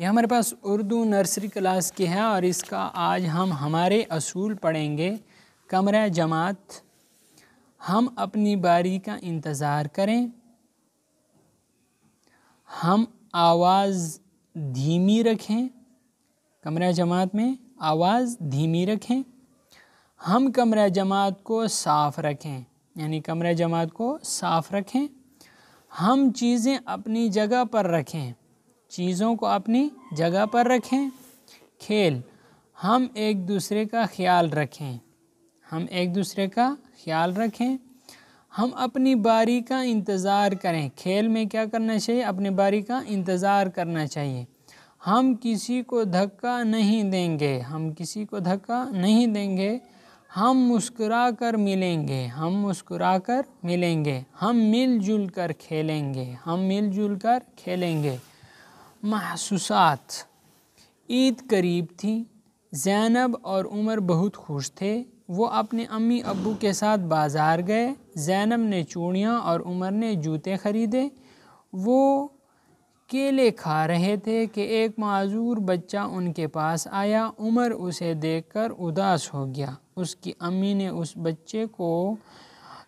ये हमारे पास Urdu nursery class की है और इसका आज हम हमारे असूल पढ़ेंगे कमरा जमात हम अपनी बारी का इंतज़ार करें हम आवाज़ धीमी रखें कमरा जमात में आवाज़ धीमी रखें हम कमरा जमात को साफ़ रखें यानी कमरा जमात को साफ़ रखें हम चीज़ें अपनी जगह पर रखें चीज़ों को अपनी जगह पर रखें खेल हम एक दूसरे का ख्याल रखें हम एक दूसरे का ख्याल रखें हम अपनी बारी का इंतज़ार करें खेल में क्या करना चाहिए अपनी बारी का इंतज़ार करना चाहिए हम किसी को धक्का नहीं देंगे हम किसी को धक्का नहीं देंगे हम मुस्कुरा कर मिलेंगे हम मुस्कुरा कर मिलेंगे हम मिलजुल कर खेलेंगे हम मिलजुल कर खेलेंगे महसूसात ईद करीब थी जैनब और उमर बहुत खुश थे वो अपने अम्मी अबू के साथ बाज़ार गए जैनब ने चूड़ियाँ और उमर ने जूते ख़रीदे वो केले खा रहे थे कि एक मज़ूर बच्चा उनके पास आया उमर उसे देखकर उदास हो गया उसकी अम्मी ने उस बच्चे को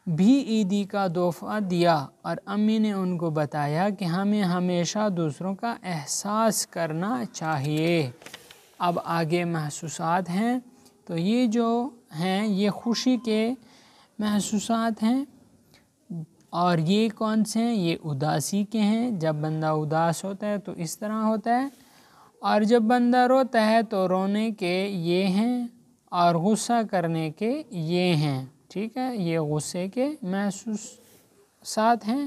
भी ईदी e का तोहफ़ा दिया और अम्मी ने उनको बताया कि हमें हमेशा दूसरों का एहसास करना चाहिए अब आगे महसूस हैं तो ये जो हैं ये खुशी के महसूस हैं और ये कौन से हैं ये उदासी के हैं जब बंदा उदास होता है तो इस तरह होता है और जब बंदा रोता है तो रोने के ये हैं और गुस्सा करने के ये हैं ठीक है ये गुस्से के महसूस साथ हैं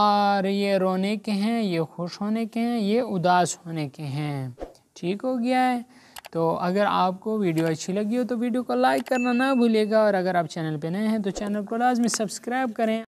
और ये रोने के हैं ये खुश होने के हैं ये उदास होने के हैं ठीक हो गया है तो अगर आपको वीडियो अच्छी लगी हो तो वीडियो को लाइक करना ना भूलिएगा और अगर आप चैनल पर नए हैं तो चैनल को लाजमी सब्सक्राइब करें